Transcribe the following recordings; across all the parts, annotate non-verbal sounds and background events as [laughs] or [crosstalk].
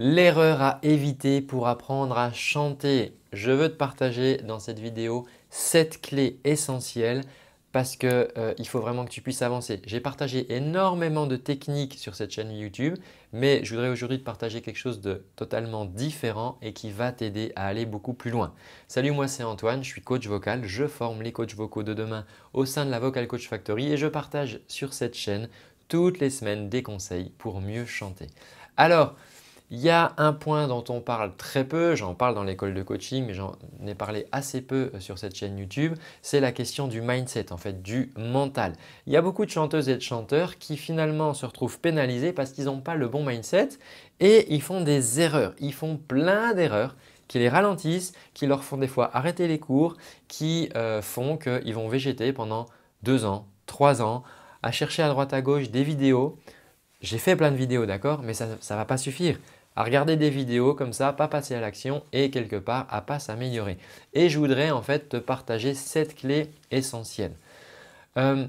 L'erreur à éviter pour apprendre à chanter. Je veux te partager dans cette vidéo 7 clés essentielles parce qu'il euh, faut vraiment que tu puisses avancer. J'ai partagé énormément de techniques sur cette chaîne YouTube, mais je voudrais aujourd'hui te partager quelque chose de totalement différent et qui va t'aider à aller beaucoup plus loin. Salut, moi c'est Antoine, je suis coach vocal, je forme les coachs vocaux de demain au sein de la Vocal Coach Factory et je partage sur cette chaîne toutes les semaines des conseils pour mieux chanter. Alors, il y a un point dont on parle très peu, j'en parle dans l'école de coaching, mais j'en ai parlé assez peu euh, sur cette chaîne YouTube, c'est la question du mindset, en fait, du mental. Il y a beaucoup de chanteuses et de chanteurs qui finalement se retrouvent pénalisés parce qu'ils n'ont pas le bon mindset et ils font des erreurs, ils font plein d'erreurs qui les ralentissent, qui leur font des fois arrêter les cours, qui euh, font qu'ils vont végéter pendant deux ans, trois ans, à chercher à droite à gauche des vidéos. J'ai fait plein de vidéos, d'accord, mais ça ne va pas suffire à regarder des vidéos comme ça, pas passer à l'action et quelque part à pas s'améliorer. Et je voudrais en fait te partager cette clé essentielle. Euh,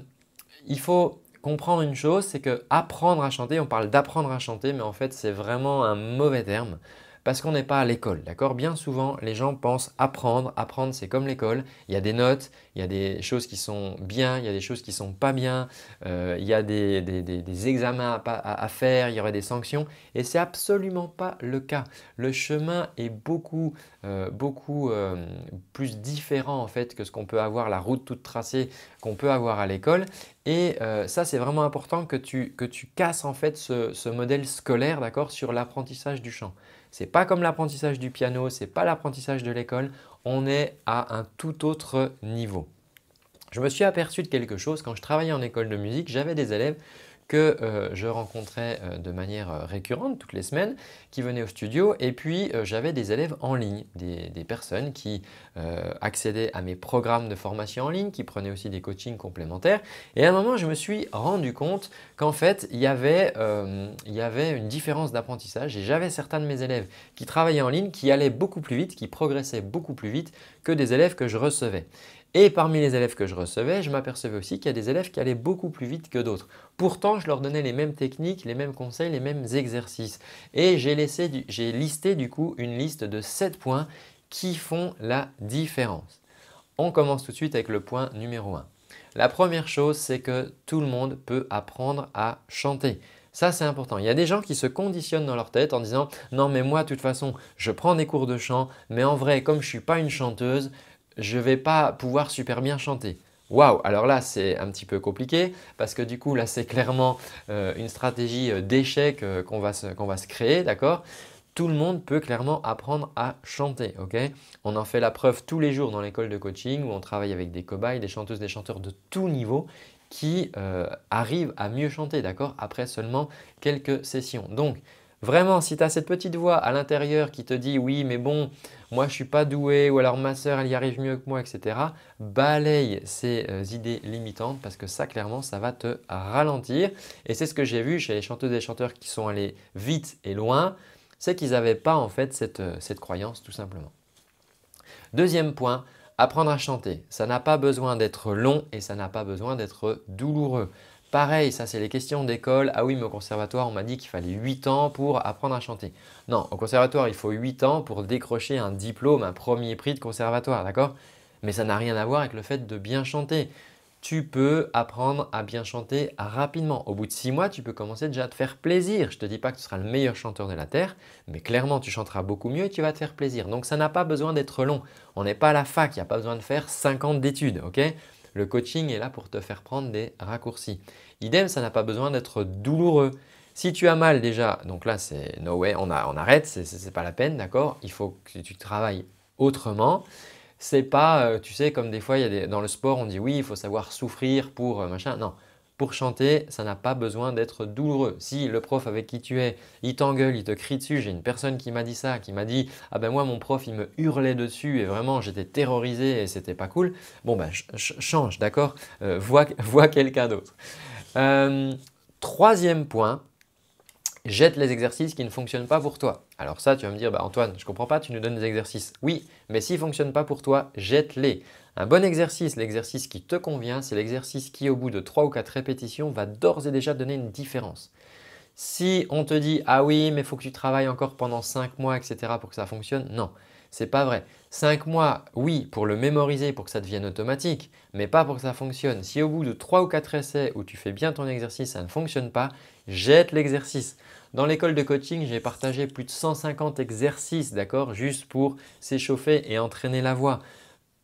il faut comprendre une chose, c'est que apprendre à chanter, on parle d'apprendre à chanter, mais en fait c'est vraiment un mauvais terme parce qu'on n'est pas à l'école, d'accord Bien souvent, les gens pensent apprendre, apprendre c'est comme l'école, il y a des notes, il y a des choses qui sont bien, il y a des choses qui sont pas bien, euh, il y a des, examens à, faire, il y aurait des sanctions, et ce n'est absolument pas le cas. Le chemin est beaucoup, euh, beaucoup euh, plus différent en fait que ce qu'on peut avoir, la route toute tracée qu'on peut avoir à l'école, et ça, c'est vraiment important que tu, que tu casses en fait ce, modèle scolaire, sur l'apprentissage du chant. C'est pas comme l'apprentissage du piano, c'est pas l'apprentissage de l'école, on est à un tout autre niveau. Je me suis aperçu de quelque chose quand je travaillais en école de musique, j'avais des élèves que euh, je rencontrais euh, de manière euh, récurrente toutes les semaines, qui venaient au studio, et puis j'avais des élèves en ligne, des, personnes qui accédaient à mes programmes de formation en ligne, qui prenaient aussi des coachings complémentaires, et à un moment je me suis rendu compte qu'en fait il y avait, il y avait une différence d'apprentissage, et j'avais certains de mes élèves qui travaillaient en ligne, qui allaient beaucoup plus vite, qui progressaient beaucoup plus vite que des élèves que je recevais. Et parmi les élèves que je recevais, je m'apercevais aussi qu'il y a des élèves qui allaient beaucoup plus vite que d'autres. Pourtant, je leur donnais les mêmes techniques, les mêmes conseils, les mêmes exercices. Et j'ai listé du coup une liste de 7 points qui font la différence. On commence tout de suite avec le point numéro 1. La première chose, c'est que tout le monde peut apprendre à chanter. Ça, c'est important. Il y a des gens qui se conditionnent dans leur tête en disant « Non, mais moi, de toute façon, je prends des cours de chant, mais en vrai, comme je ne suis pas une chanteuse, je ne vais pas pouvoir super bien chanter. Waouh, alors là c'est un petit peu compliqué parce que du coup là c'est clairement euh, une stratégie euh, d'échec euh, qu'on va, se créer, d'accord Tout le monde peut clairement apprendre à chanter, On en fait la preuve tous les jours dans l'école de coaching où on travaille avec des cobayes, des chanteuses, des chanteurs de tout niveau qui arrivent à mieux chanter, d'accord Après seulement quelques sessions. Donc Vraiment, si tu as cette petite voix à l'intérieur qui te dit oui, mais bon, moi je suis pas doué, ou alors ma sœur elle y arrive mieux que moi, etc., balaye ces euh, idées limitantes parce que ça, clairement, ça va te ralentir. Et c'est ce que j'ai vu chez les chanteuses et chanteurs qui sont allés vite et loin, c'est qu'ils n'avaient pas en fait cette, euh, cette croyance tout simplement. Deuxième point, apprendre à chanter. Ça n'a pas besoin d'être long et ça n'a pas besoin d'être douloureux. Pareil, ça c'est les questions d'école. Ah oui, mais au conservatoire, on m'a dit qu'il fallait 8 ans pour apprendre à chanter. Non, au conservatoire, il faut 8 ans pour décrocher un diplôme, un premier prix de conservatoire, d'accord Mais ça n'a rien à voir avec le fait de bien chanter. Tu peux apprendre à bien chanter rapidement. Au bout de 6 mois, tu peux commencer déjà à te faire plaisir. Je ne te dis pas que tu seras le meilleur chanteur de la Terre, mais clairement, tu chanteras beaucoup mieux et tu vas te faire plaisir. Donc ça n'a pas besoin d'être long. On n'est pas à la fac, il n'y a pas besoin de faire ans d'études, ok le coaching est là pour te faire prendre des raccourcis. Idem, ça n'a pas besoin d'être douloureux. Si tu as mal déjà, donc là c'est no way, on, arrête, ce arrête, c'est pas la peine, d'accord Il faut que tu travailles autrement. C'est pas, euh, tu sais, comme des fois, il y a dans le sport, on dit oui, il faut savoir souffrir pour euh, machin. Non, pour chanter, ça n'a pas besoin d'être douloureux. Si le prof avec qui tu es, il t'engueule, il te crie dessus, j'ai une personne qui m'a dit ça, qui m'a dit Ah ben moi, mon prof, il me hurlait dessus et vraiment j'étais terrorisé et c'était pas cool. Bon ben change, d'accord euh, [laughs] vois, quelqu'un d'autre. Euh, troisième point, Jette les exercices qui ne fonctionnent pas pour toi. Alors ça, tu vas me dire, bah, Antoine, je comprends pas, tu nous donnes des exercices. Oui, mais s'ils ne fonctionnent pas pour toi, jette-les. Un bon exercice, l'exercice qui te convient, c'est l'exercice qui, au bout de 3 ou 4 répétitions, va d'ores et déjà donner une différence. Si on te dit, ah oui, mais il faut que tu travailles encore pendant 5 mois, etc., pour que ça fonctionne, non. C'est pas vrai. 5 mois, oui, pour le mémoriser, pour que ça devienne automatique, mais pas pour que ça fonctionne. Si au bout de 3 ou quatre essais où tu fais bien ton exercice, ça ne fonctionne pas, jette l'exercice. Dans l'école de coaching, j'ai partagé plus de 150 exercices, d'accord, juste pour s'échauffer et entraîner la voix.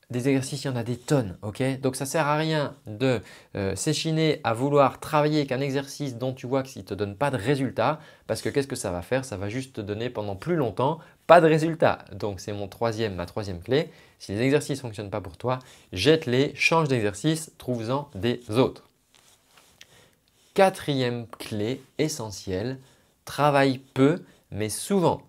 Des exercices, il y en a des tonnes, ok Donc ça ne sert à rien de euh, s'échiner à vouloir travailler avec un exercice dont tu vois qu'il ne te donne pas de résultat, parce que qu'est-ce que ça va faire Ça va juste te donner pendant plus longtemps pas de résultat. Donc c'est mon troisième, ma troisième clé. Si les exercices ne fonctionnent pas pour toi, jette-les, change d'exercice, trouve-en des autres. Quatrième clé essentielle, travaille peu mais souvent.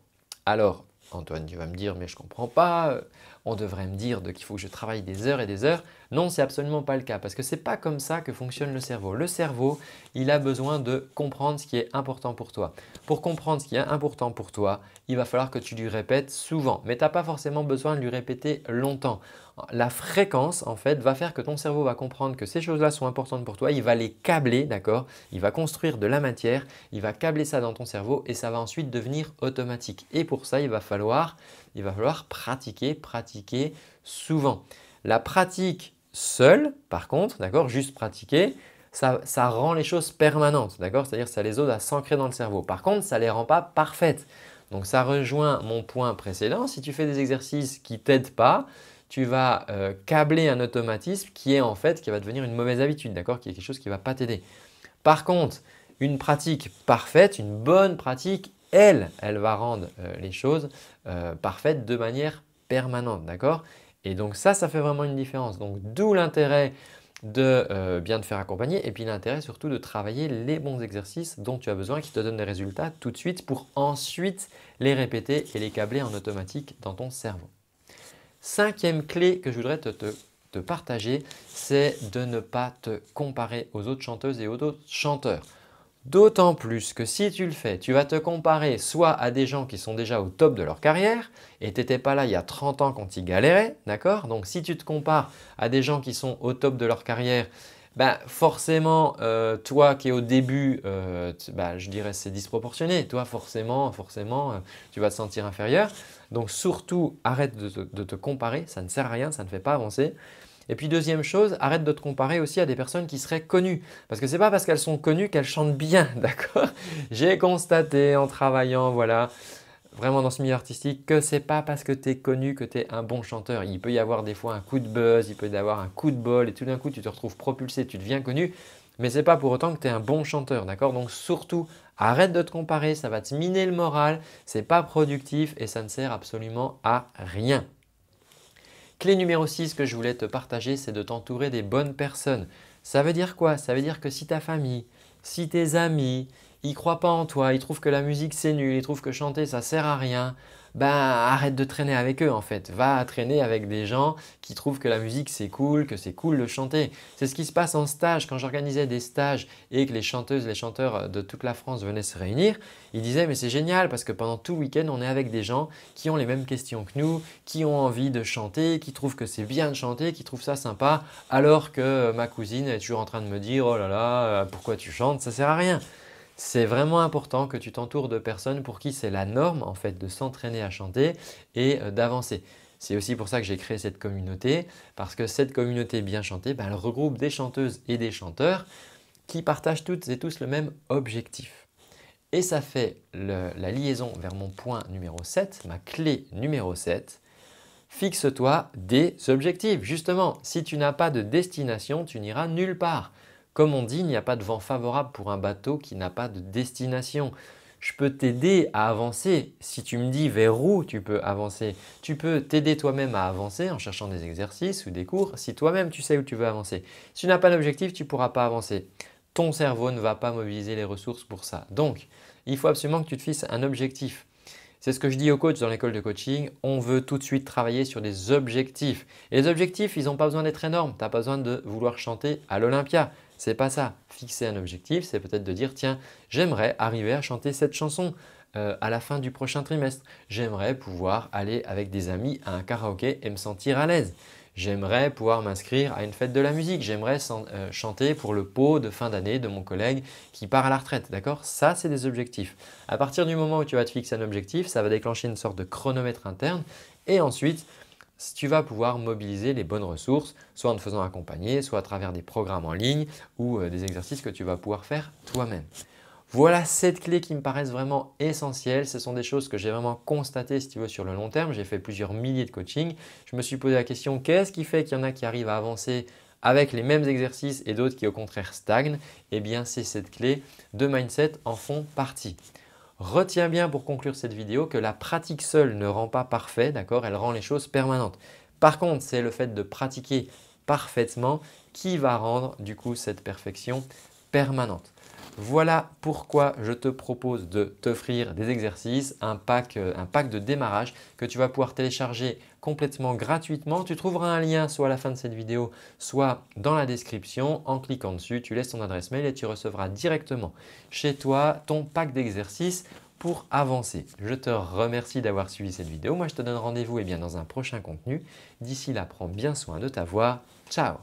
Alors Antoine, tu vas me dire, mais je ne comprends pas, euh, on devrait me dire qu'il faut que je travaille des heures et des heures. Non, n'est absolument pas le cas, parce que ce n'est pas comme ça que fonctionne le cerveau. Le cerveau, il a besoin de comprendre ce qui est important pour toi. Pour comprendre ce qui est important pour toi, il va falloir que tu lui répètes souvent. Mais tu n'as pas forcément besoin de lui répéter longtemps. La fréquence, en fait, va faire que ton cerveau va comprendre que ces choses-là sont importantes pour toi. Il va les câbler, d'accord Il va construire de la matière, il va câbler ça dans ton cerveau et ça va ensuite devenir automatique. Et pour ça, il va falloir, il va falloir pratiquer, pratiquer souvent. La pratique seule, par contre, d'accord Juste pratiquer, ça, ça, rend les choses permanentes, d'accord C'est-à-dire ça les aide à s'ancrer dans le cerveau. Par contre, ça ne les rend pas parfaites. Donc ça rejoint mon point précédent. Si tu fais des exercices qui t'aident pas, tu vas euh, câbler un automatisme qui est en fait, qui va devenir une mauvaise habitude, d'accord Qui est quelque chose qui ne va pas t'aider. Par contre, une pratique parfaite, une bonne pratique, elle, elle va rendre euh, les choses euh, parfaites de manière permanente, d'accord Et donc ça, ça fait vraiment une différence. Donc d'où l'intérêt de euh, bien te faire accompagner et puis l'intérêt surtout de travailler les bons exercices dont tu as besoin qui te donnent des résultats tout de suite pour ensuite les répéter et les câbler en automatique dans ton cerveau. Cinquième clé que je voudrais te, te partager, c'est de ne pas te comparer aux autres chanteuses et aux autres chanteurs. D'autant plus que si tu le fais, tu vas te comparer soit à des gens qui sont déjà au top de leur carrière, et t'étais pas là il y a 30 ans quand ils galéraient, d'accord Donc si tu te compares à des gens qui sont au top de leur carrière, ben, forcément, euh, toi qui es au début, euh, ben, je dirais c'est disproportionné. Toi, forcément, forcément, euh, tu vas te sentir inférieur. Donc surtout, arrête de te comparer, ça ne sert à rien, ça ne fait pas avancer. Et puis deuxième chose, arrête de te comparer aussi à des personnes qui seraient connues. Parce que ce n'est pas parce qu'elles sont connues qu'elles chantent bien, [laughs] d'accord J'ai constaté en travaillant, voilà, vraiment dans ce milieu artistique, que ce n'est pas parce que tu es connu que tu es un bon chanteur. Il peut y avoir des fois un coup de buzz, il peut y avoir un coup de bol, et tout d'un coup tu te retrouves propulsé, tu deviens connu. Mais n'est pas pour autant que tu es un bon chanteur, d'accord Donc surtout, arrête de te comparer, ça va te miner le moral, c'est pas productif et ça ne sert absolument à rien. Clé numéro 6 que je voulais te partager, c'est de t'entourer des bonnes personnes. Ça veut dire quoi Ça veut dire que si ta famille, si tes amis, il croient pas en toi, ils trouvent que la musique c'est nul, ils trouvent que chanter ça sert à rien, ben arrête de traîner avec eux en fait. Va traîner avec des gens qui trouvent que la musique c'est cool, que c'est cool de chanter. C'est ce qui se passe en stage. Quand j'organisais des stages et que les chanteuses, les chanteurs euh, de toute la France venaient se réunir, ils disaient mais c'est génial parce que pendant tout week-end on est avec des gens qui ont les mêmes questions que nous, qui ont envie de chanter, qui trouvent que c'est bien de chanter, qui trouvent ça sympa, alors que ma cousine est toujours en train de me dire oh là là, euh, pourquoi tu chantes, ça sert à rien c'est vraiment important que tu t'entoures de personnes pour qui c'est la norme en fait de s'entraîner à chanter et euh, d'avancer. C'est aussi pour ça que j'ai créé cette communauté, parce que cette communauté bien chantée, bah, elle regroupe des chanteuses et des chanteurs qui partagent toutes et tous le même objectif. Et ça fait la liaison vers mon point numéro 7, ma clé numéro 7. Fixe-toi des objectifs. Justement, si tu n'as pas de destination, tu n'iras nulle part. Comme on dit, il n'y a pas de vent favorable pour un bateau qui n'a pas de destination. Je peux t'aider à avancer si tu me dis vers où tu peux avancer. Tu peux t'aider toi-même à avancer en cherchant des exercices ou des cours si toi-même tu sais où tu veux avancer. Si tu n'as pas d'objectif, tu ne pourras pas avancer. Ton cerveau ne va pas mobiliser les ressources pour ça. Donc, il faut absolument que tu te fisses un objectif. C'est ce que je dis aux coachs dans l'école de coaching. On veut tout de suite travailler sur des objectifs. Et les objectifs, ils n'ont pas besoin d'être énormes. Tu n'as pas besoin de vouloir chanter à l'Olympia. C'est pas ça. Fixer un objectif, c'est peut-être de dire tiens, j'aimerais arriver à chanter cette chanson euh, à la fin du prochain trimestre. J'aimerais pouvoir aller avec des amis à un karaoké et me sentir à l'aise. J'aimerais pouvoir m'inscrire à une fête de la musique. J'aimerais euh, chanter pour le pot de fin d'année de mon collègue qui part à la retraite. D'accord Ça, c'est des objectifs. À partir du moment où tu vas te fixer un objectif, ça va déclencher une sorte de chronomètre interne. Et ensuite, tu vas pouvoir mobiliser les bonnes ressources, soit en te faisant accompagner, soit à travers des programmes en ligne ou euh, des exercices que tu vas pouvoir faire toi-même. Voilà cette clés qui me paraissent vraiment essentielles. Ce sont des choses que j'ai vraiment constatées, si tu veux, sur le long terme. J'ai fait plusieurs milliers de coachings. Je me suis posé la question, qu'est-ce qui fait qu'il y en a qui arrivent à avancer avec les mêmes exercices et d'autres qui au contraire stagnent Eh bien, ces cette clés de mindset en font partie. Retiens bien pour conclure cette vidéo que la pratique seule ne rend pas parfait, d'accord Elle rend les choses permanentes. Par contre, c'est le fait de pratiquer parfaitement qui va rendre du coup cette perfection permanente. Voilà pourquoi je te propose de t'offrir des exercices, euh, un pack, de démarrage que tu vas pouvoir télécharger complètement gratuitement. Tu trouveras un lien soit à la fin de cette vidéo, soit dans la description. En cliquant dessus, tu laisses ton adresse mail et tu recevras directement chez toi ton pack d'exercices pour avancer. Je te remercie d'avoir suivi cette vidéo. Moi, je te donne rendez-vous eh bien, dans un prochain contenu. D'ici là, prends bien soin de ta voix. Ciao